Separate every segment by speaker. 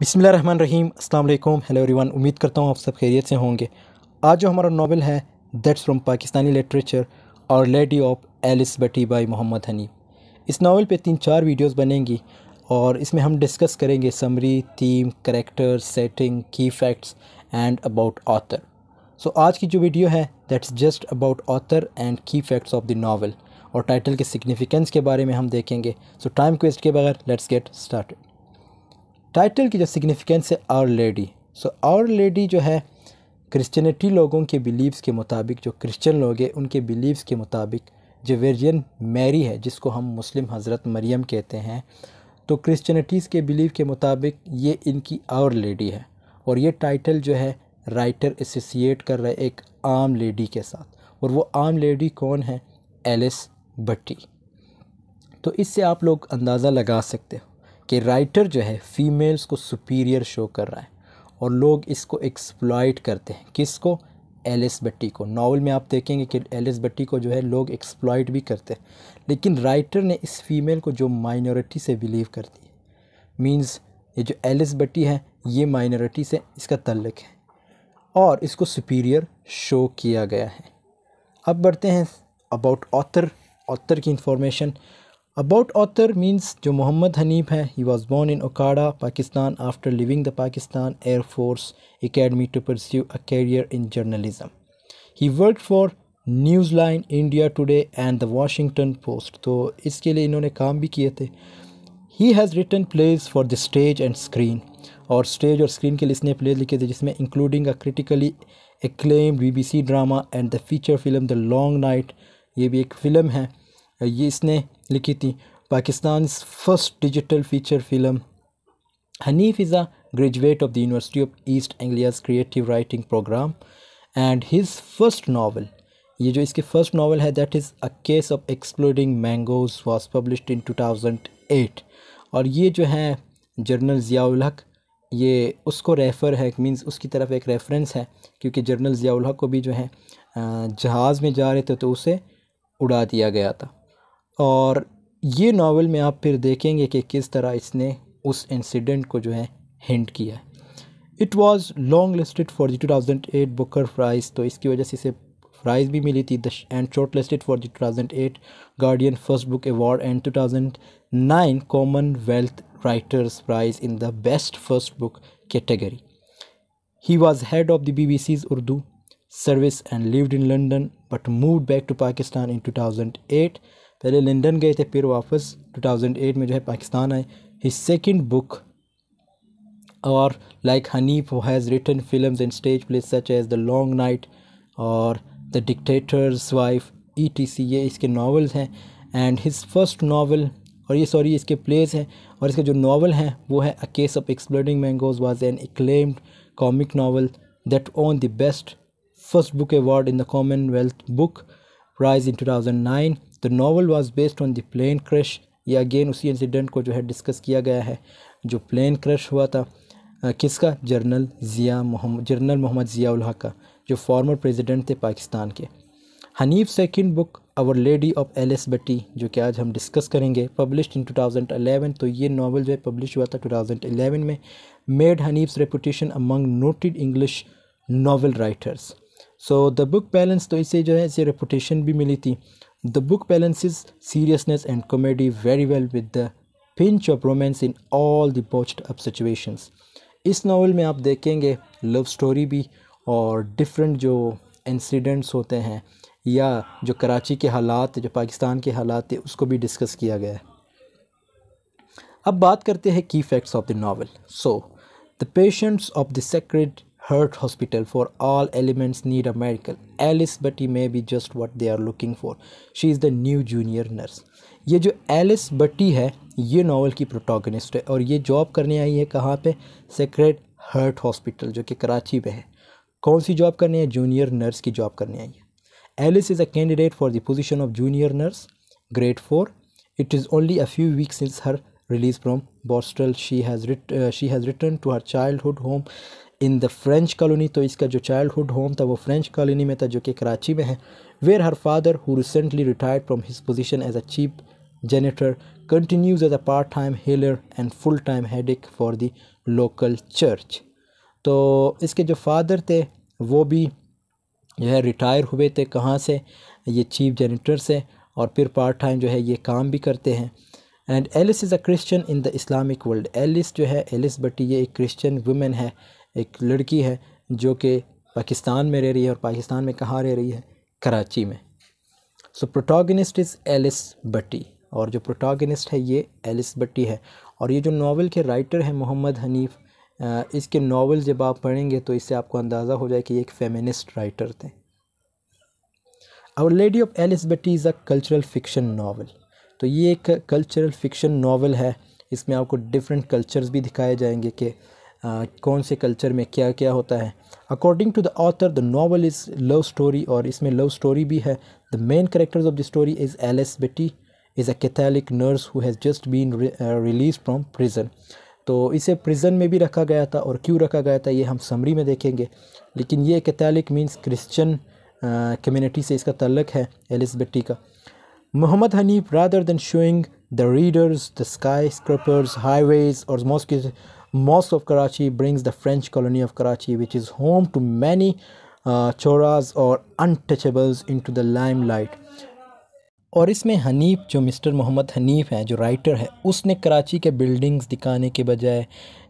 Speaker 1: बिसमिल्ल run रहीम अल्लाम hello everyone उम्मीद करता हूँ आप सब खैरियत से होंगे आज जो हमारा नावल है दैट्स फ्रॉम पाकिस्तानी लिटरेचर और lady of Alice Bhatti by Mohammed Hanif इस नावल पे तीन चार वीडियोस बनेंगी और इसमें हम डिस्कस करेंगे summary theme character setting key facts and about author so आज की जो वीडियो है that's just about author and key facts of the novel और टाइटल के सिग्निफिकेंस के बारे में हम देखेंगे सो टाइम क्वेस्ट के बगैर लेट्स गेट स्टार्ट टाइटल की जो सिग्निफिकेंस है our lady so our lady जो है क्रिश्चियनिटी लोगों के बिलीव्स के मुताबिक जो क्रिश्चियन लोग हैं उनके बिलीव्स के मुताबिक जो वर्जियन मैरी है जिसको हम मुस्लिम हज़रत मरियम कहते हैं तो क्रिश्चियनिटीज़ के बिलीव के मुताबिक ये इनकी आवर लेडी है और ये टाइटल जो है राइटर एसोसिएट कर रहे एक आम लेडी के साथ और वो आम लेडी कौन है एलिस बट्टी तो इससे आप लोग अंदाज़ा लगा सकते हो कि राइटर जो है फ़ीमेल्स को सुपीरियर शो कर रहा है और लोग इसको एक्सप्लॉयट करते हैं किसको एलिस बट्टी को नावल में आप देखेंगे कि एलिस बट्टी को जो है लोग एक्सप्लॉयट भी करते हैं लेकिन राइटर ने इस फीमेल को जो माइनॉरिटी से बिलीव कर है मीन्स ये जो एलिस बट्टी है ये माइनॉरिटी से इसका तल्लक है और इसको सुपीरियर शो किया गया है अब बढ़ते हैं अबाउट ऑथर ऑथर की इंफॉर्मेशन अबाउट ऑथर मीन्स जो मोहम्मद हनीफ हैं he was born in Okara Pakistan after living the Pakistan air force academy to pursue a career in journalism he work for Newsline India today and the Washington post तो इसके लिए इन्होंने काम भी किए थे he has written plays for the stage and screen और stage और स्क्रीन के लिए इसने प्लेज लिखे थे जिसमें including a critically B C drama and the feature film the long night ये भी एक फ़िल्म है ये इसने लिखी थी Pakistan first digital feature film Hanif is a graduate of the university of east Anglia's creative writing program and his first novel ये जो इसके फर्स्ट नावल है that is a case of exploring mangoes was publish in two thousand eight और ये जो है journal Ziaul हक ये उसको रेफ़र है मीन्स उसकी तरफ एक रेफरेंस है क्योंकि जर्नल ज़ियाउल हक को भी जो है जहाज़ में जा रहे थे तो उसे उड़ा दिया गया था और ये नावल में आप फिर देखेंगे कि किस तरह इसने उस इंसिडेंट को जो है हिंट किया it was long listed for the 2008 Booker prize तो इसकी वजह से इसे प्राइज़ भी मिली थी and short listed for the 2008 Guardian first book award and 2009 wealth writers prize in the best first book category he was head of the B B C's Urdu service and lived in London but move back to Pakistan in two thousand eight पहले London गए थे फिर वापस 2008 में जो है पाकिस्तान आए his second book और like Hanif has written film and stage play such as the long night और the dictator's wife E T C ये इसके नावल्स हैं एंड हिज फर्स्ट नावल और ये सॉरी इसके प्लेस हैं और इसके जो नावल हैं वो है a case of exploding mangoes was an acclaimed comic novel that won the best first book award in the Commonwealth book prize in two thousand nine the novel was based on the plane crash या again उसी incident को जो है discuss किया गया है जो plane crush हुआ था किसका जर्नल ज़िया मोहम्मद जर्नल मोहम्मद ज़ियाल हक का जो फॉर्मर प्रेसिडेंट थे पाकिस्तान के Hanif second book our lady of Alice Bhatti Bhatti जो कि आज हम डिस्कस करेंगे पब्लिश इन 2011 तो ये नावल जो है पब्लिश हुआ था 2011 में made Hanif's reputation among noted English novel writers so the book balance तो इसे जो है इसे रेपूटेशन भी मिली थी The book balances seriousness and comedy very well with the pinch of romance in all the botched up situations. इस novel में आप देखेंगे लव स्टोरी भी और डिफरेंट जो इंसिडेंट्स होते हैं या जो कराची के हालात जो पाकिस्तान के हालात है उसको भी डिस्कस किया गया है अब बात करते हैं की facts of the novel so the patients of the sacred heart hospital for all elements need a medical Alice Butty may be just what they are looking for she is the new junior nurse ये जो Alice बट्टी है ये novel की protagonist है और ये job करने आई है कहाँ पर सेक्रेट हर्ट हॉस्पिटल जो कि कराची में है कौन सी जॉब करनी है जूनियर नर्स की जॉब करने आई है Alice is a candidate for the position of junior nurse grade four it is only a few weeks since her release from borstal she has she has return to her childhood home in the French colony तो इसका जो childhood home था वो French colony में था जो कि कराची में है where her father who recently retired from his position as a chief janitor continues as a part time healer and full time heretic for the local church तो इसके जो फादर थे वो भी जो है रिटायर हुए थे कहाँ से ये चीफ जेनेटर से और फिर पार्ट टाइम जो है ये काम भी करते हैं and Alice is a Christian in the Islamic world Alice जो है एलिस बटी ये एक क्रिश्चियन वुमेन है एक लड़की है जो कि पाकिस्तान में रह रही है और पाकिस्तान में कहाँ रह रही है कराची में so protagonist is Alice Bhatti और जो प्रोटोगनिस्ट है ये एलिस बट्टी है और ये जो नावल के राइटर हैं मोहम्मद हनीफ़ इसके नावल जब आप पढ़ेंगे तो इससे आपको अंदाज़ा हो जाए कि ये एक फेमिनिस्ट राइटर थे और lady of Alice Bhatti is a cultural fiction novel तो ये एक कल्चरल फिक्शन नावल है इसमें आपको डिफरेंट कल्चर्स भी दिखाए जाएंगे कि कौन से कल्चर में क्या क्या होता है according to the author the novel is love story और इसमें लव स्टोरी भी है the main characters of the story is Alice Bhatti is a Catholic nurse who has just been release from prison तो इसे प्रिजन में भी रखा गया था और क्यों रखा गया था ये हम समरी में देखेंगे लेकिन ये कैथलिक मीन्स क्रिश्चन कम्युनिटी से इसका तल्लक है एलिस बेटी का Mohammad Hanif rather than showing the readers the skyscrapers highways और mosque Mosque of Karachi brings the French colony of Karachi, which is home to many uh, choras or untouchables, into the limelight. और इसमें हनीफ जो mister Mohammad Hanif हैं जो writer है उसने कराची के buildings दिखाने के बजाय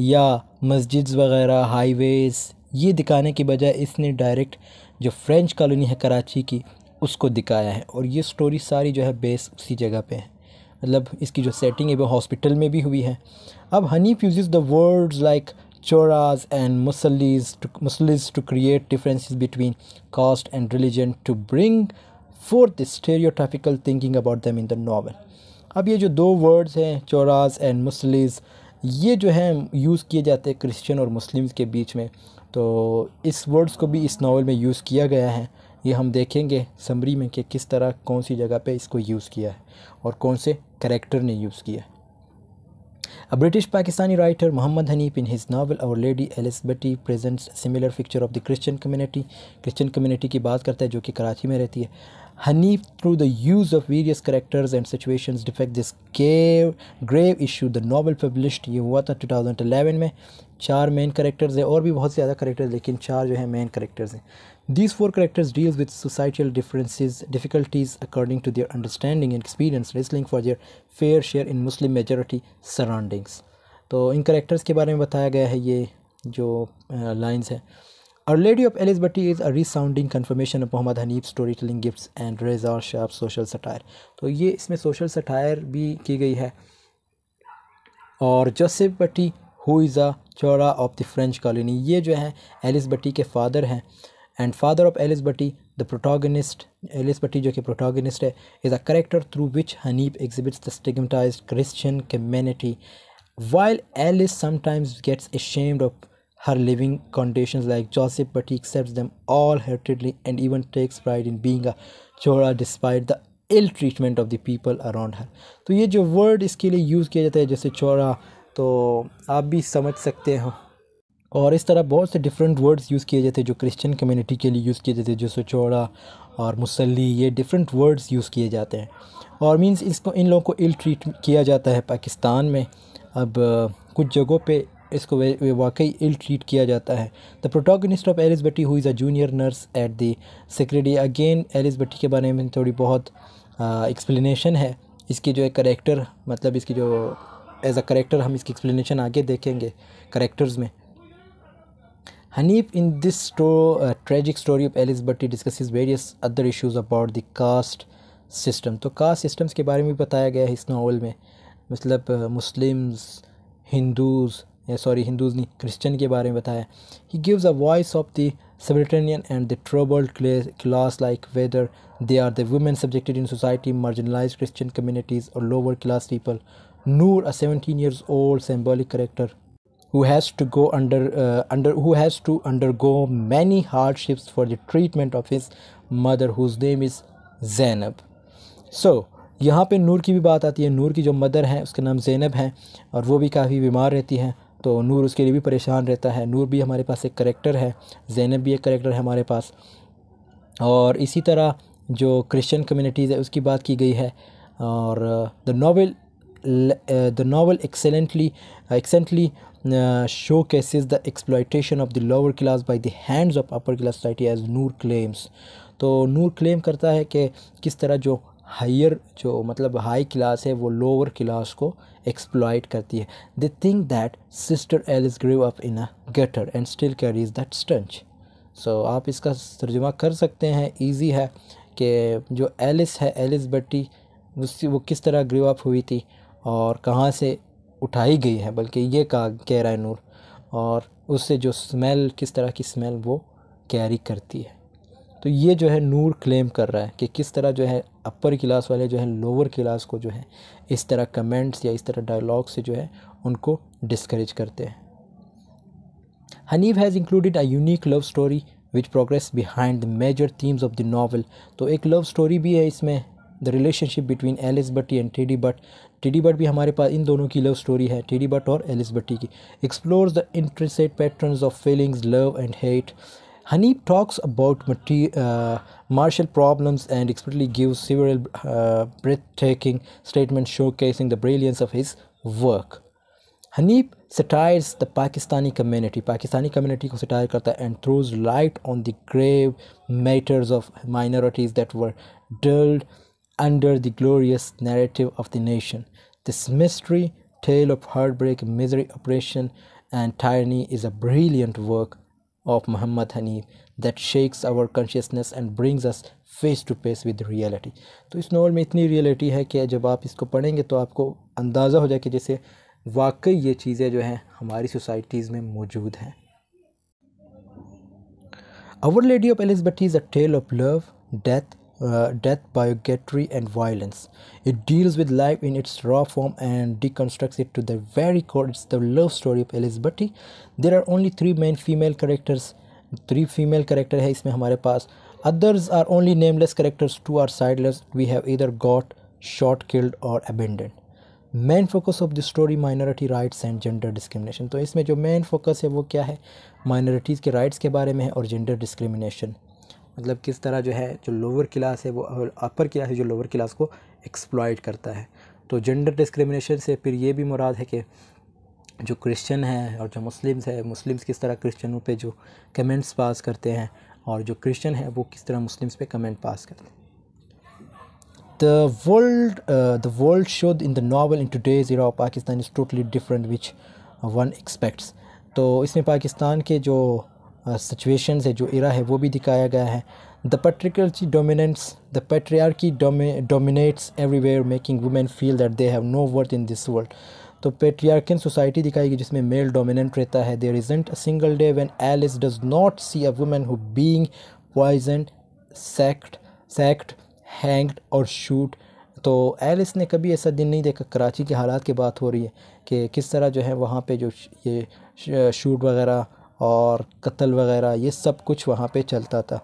Speaker 1: या मस्जिद वगैरह हाईवेज़ ये दिखाने के बजाय इसने डायरेक्ट जो फ्रेंच कॉलोनी है कराची की उसको दिखाया है और ये स्टोरी सारी जो है बेस उसी जगह पे है मतलब इसकी जो सेटिंग है वो हॉस्पिटल में भी हुई है अब Hanif use the words like Chooras and Musallis Musallis to create differences between caste and religion to bring forth the stereotypical thinking about them in the novel अब ये जो दो वर्ड्स हैं चोराज एंड मुसलीज ये जो है यूज़ किए जाते हैं क्रिश्चन और मुस्लिम के बीच में तो इस वर्ड्स को भी इस नावल में यूज़ किया गया है ये हम देखेंगे समरी में कि किस तरह कौन सी जगह पे इसको यूज़ किया है और कौन से करेक्टर ने यूज़ किया है a British Pakistani writer Mohammad Hanif in his novel our lady Elizabeth presents similar picture of the Christian community Christian community की बात करता है जो कि कराची में रहती है Hanif through the use of various characters and situation depict this cave grave issue the novel publish ये हुआ था टू थाउजेंड अलेवन में चार मेन करेक्टर्स हैं और भी बहुत से ज़्यादा करेक्टर्स लेकिन चार जो है मेन करेक्टर्स हैं These four characters deal with societal differences, difficulties according to their understanding and experience, wrestling for their fair share in Muslim majority surroundings. तो इन करेक्टर्स के बारे में बताया गया है ये जो लाइन्स हैं और Our Lady of Elizabeth is a confirmation of Mohammad Hanif storytelling gift and Reza sharp social satire तो ये इसमें सोशल सटायर भी की गई है और Joseph Bhatti who is a Choora of the French colony ये जो है एलिस बट्टी के फादर हैं and father of Elizabeth, the protagonist, Elizabeth Butty, which is protagonist, is a character through which Haneeb exhibits the stigmatized Christian community. While Alice sometimes gets ashamed of her living conditions, like Joseph but he accepts them all heartedly and even takes pride in being a chora despite the ill treatment of the people around her. So, this word is used for chora, so you can understand. और इस तरह बहुत से different words use किए जाते हैं जो Christian community के लिए यूज़ किए जाते हैं जैसे चौड़ा और मुसली ये डिफरेंट वर्ड्स यूज़ किए जाते हैं और मींस इसको इन लोगों को इल ट्रीट किया जाता है पाकिस्तान में अब कुछ जगहों पे इसको वाकई इल ट्रीट किया जाता है the protagonist of Alice Bhatti who is a junior nurse at the secretary again Alice Bhatti के बारे में थोड़ी बहुत एक्सप्लेनेशन है इसकी जो एक करेक्टर मतलब इसकी जो एज अ करेक्टर हम इसकी एक्सप्लेनेशन आगे देखेंगे करेक्टर्स में Hanif, in this tragic story of Elizabeth Butty, discusses various other issues about the caste system. So, caste systems ke baare mein bataya gaya his novel mein. Matlab, uh, Muslims, Hindus, eh, sorry, Hindus, nahi, Christian ke baare mein bataya. He gives a voice of the subterranean and the troubled class, like whether they are the women subjected in society, marginalized Christian communities, or lower class people. Noor, a 17 years old symbolic character. who has to go under uh, under who has to undergo many hardships for the treatment of his mother whose name is Zainab. So यहाँ पे नूर की भी बात आती है नूर की जो mother हैं उसके नाम ज़ैनब हैं और वो भी काफ़ी बीमार रहती हैं तो नूर उसके लिए भी परेशान रहता है नूर भी हमारे पास एक करेक्टर है ज़ैनब भी एक करेक्टर है हमारे पास और इसी तरह जो क्रिश्चियन कम्युनिटीज़ है उसकी बात की गई है और the novel the novel excellently excellently showcase is the of of the lower class by hands of upper class society as Noor claims तो नूर क्लेम करता है कि किस तरह जो हायर जो मतलब हाई क्लास है वो लोअर क्लास को एक्सप्लॉयट करती है they think that sister Alice grew up in a gutter and still carries that stench so आप इसका तर्जुमा कर सकते हैं ईजी है कि जो एलिस है एलिस बट्टी उस वो किस तरह ग्रीव अप हुई थी और कहाँ से उठाई गई है बल्कि ये कहा कह रहा है नूर और उससे जो स्मेल किस तरह की स्मेल वो कैरी करती है तो ये जो है नूर क्लेम कर रहा है कि किस तरह जो है अपर क्लास वाले जो है लोअर क्लास को जो है इस तरह कमेंट्स या इस तरह डायलॉग से जो है उनको डिस्करेज करते हैं Hanif has included a unique love story which progress behind the major themes of the novel तो एक लव स्टोरी भी है इसमें the relationship between Alice Butt and Teddy Butt Teddy Butt भी हमारे पास इन दोनों की लव स्टोरी है टीडी बट और एलिस बट्टी की explore the interested pattern of feelings love and hate Hanif talks about multi marital problems and expertly give several breathtaking statement showcasing the brilliance of his work Hanif satires the Pakistani community Pakistani community को satire करता है and throws light on the grave matters of minorities that were dulled under the glorious narrative of the nation. This mystery, tale of heartbreak, misery, oppression, and tyranny is a brilliant work of Muhammad Hanif that shakes our consciousness and brings us face to face with reality. तो इस novel में इतनी reality है कि जब आप इसको पढ़ेंगे तो आपको अंदाज़ा हो जाए कि जैसे वाकई ये चीज़ें जो हैं हमारी सोसाइटीज़ में मौजूद हैं our lady of Elizabeth is a tale of love death Uh, death, biogetry, and violence. It deals with life in its raw form and deconstructs it to the very core. It's the love story of Elizabeth. There are only three main female characters. Three female characters hai isme humare Others are only nameless characters. Two are sideless. We have either got, shot, killed, or abandoned. Main focus of the story minority rights and gender discrimination. So, isme jo main focus hai wo Minorities rights ke baare mein gender discrimination. मतलब किस तरह जो है जो lower class है वो upper class है जो लोअर क्लास को एक्सप्लॉयट करता है तो जेंडर डिस्क्रिमिनेशन से फिर ये भी मुराद है कि जो क्रिश्चियन हैं और जो मुस्लिम्स हैं मुस्लिम्स किस तरह क्रिश्चियनों पे जो कमेंट्स पास करते हैं और जो क्रिश्चियन है वो किस तरह मुस्लिम्स पे कमेंट पास करते हैं the world the uh, the showed in the the in today's Pakistan is totally different which one expects तो इसमें पाकिस्तान के जो सिचुएशन है जो इरा है वो भी दिखाया गया है the patriarchy dominance the patriarchy domi dominates everywhere making women feel that they no worth in this world तो पेट्रियार्किन सोसाइटी दिखाई गई जिसमें मेल डोमिनेंट रहता है there isn't a single day when Alice does not see a women who being poison sect sect hanged और shoot तो Alice ने कभी ऐसा दिन नहीं देखा कराची के हालात की बात हो रही है कि किस तरह जो है वहाँ पे जो ये शूट वगैरह और कत्ल वग़ैरह ये सब कुछ वहाँ पे चलता था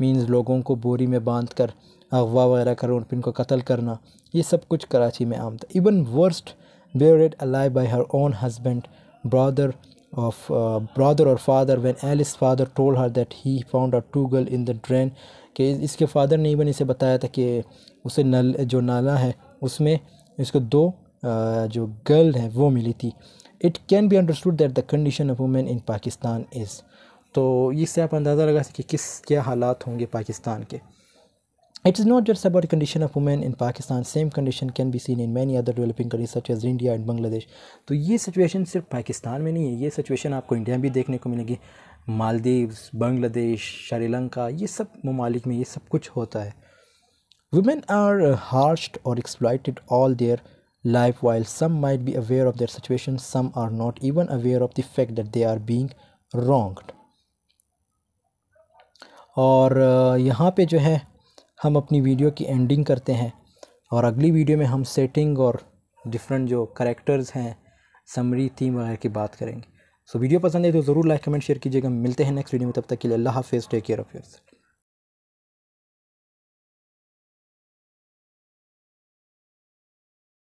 Speaker 1: मींस लोगों को बोरी में बांध कर अगवा वग़ैरह कर उन को कत्ल करना ये सब कुछ कराची में आम था even worst buried alive by her own husband, brother of brother और father father Alice father told her that he found found two girl in the drain drain कि इसके फादर ने इवन इसे बताया था कि उसे नल जो नाला है उसमें इसको दो uh, जो गर्ल है वो मिली थी it can be understood that the condition of women in Pakistan is तो इससे आप अंदाज़ा लगा सकें कि किस क्या हालात होंगे पाकिस्तान के it is not just about condition of women in Pakistan same condition can be seen in many other developing countries such as India and Bangladesh तो ये सिचुएशन सिर्फ पाकिस्तान में नहीं है ये सिचुएशन आपको इंडिया में भी देखने को मिलेगी मालदीव बांग्लादेश श्रीलंका ये सब ममालिक में ये सब कुछ होता है वुमेन आर हार्श और exploited all their life while some might be aware of their situation some are not even aware of the fact that they are being wronged और यहाँ पे जो है हम अपनी वीडियो की एंडिंग करते हैं और अगली वीडियो में हम सेटिंग और डिफरेंट जो करेक्टर्स हैं समरी थीम वगैरह की बात करेंगे सो so, वीडियो पसंद है तो ज़रूर लाइक कमेंट शेयर कीजिएगा मिलते हैं नेक्स्ट वीडियो में तब तक के लिए अल्लाह हाफिज़ टेक केयर ऑफ़ योर